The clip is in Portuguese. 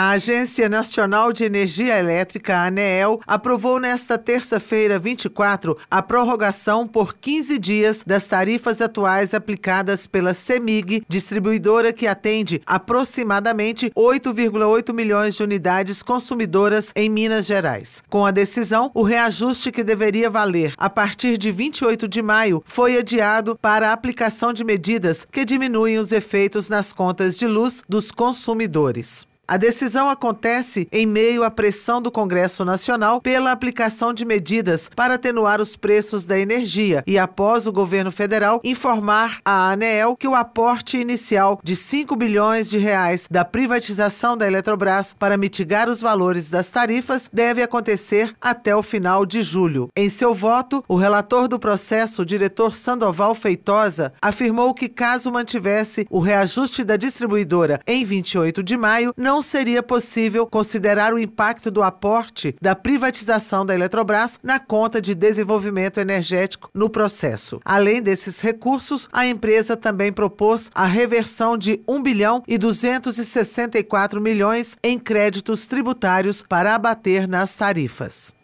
A Agência Nacional de Energia Elétrica, ANEEL, aprovou nesta terça-feira, 24, a prorrogação por 15 dias das tarifas atuais aplicadas pela CEMIG, distribuidora que atende aproximadamente 8,8 milhões de unidades consumidoras em Minas Gerais. Com a decisão, o reajuste que deveria valer a partir de 28 de maio foi adiado para a aplicação de medidas que diminuem os efeitos nas contas de luz dos consumidores. A decisão acontece em meio à pressão do Congresso Nacional pela aplicação de medidas para atenuar os preços da energia e após o governo federal informar à ANEEL que o aporte inicial de 5 bilhões de reais da privatização da Eletrobras para mitigar os valores das tarifas deve acontecer até o final de julho. Em seu voto, o relator do processo, o diretor Sandoval Feitosa, afirmou que caso mantivesse o reajuste da distribuidora em 28 de maio, não não seria possível considerar o impacto do aporte da privatização da Eletrobras na conta de desenvolvimento energético no processo. Além desses recursos, a empresa também propôs a reversão de 1 bilhão e 264 milhões em créditos tributários para abater nas tarifas.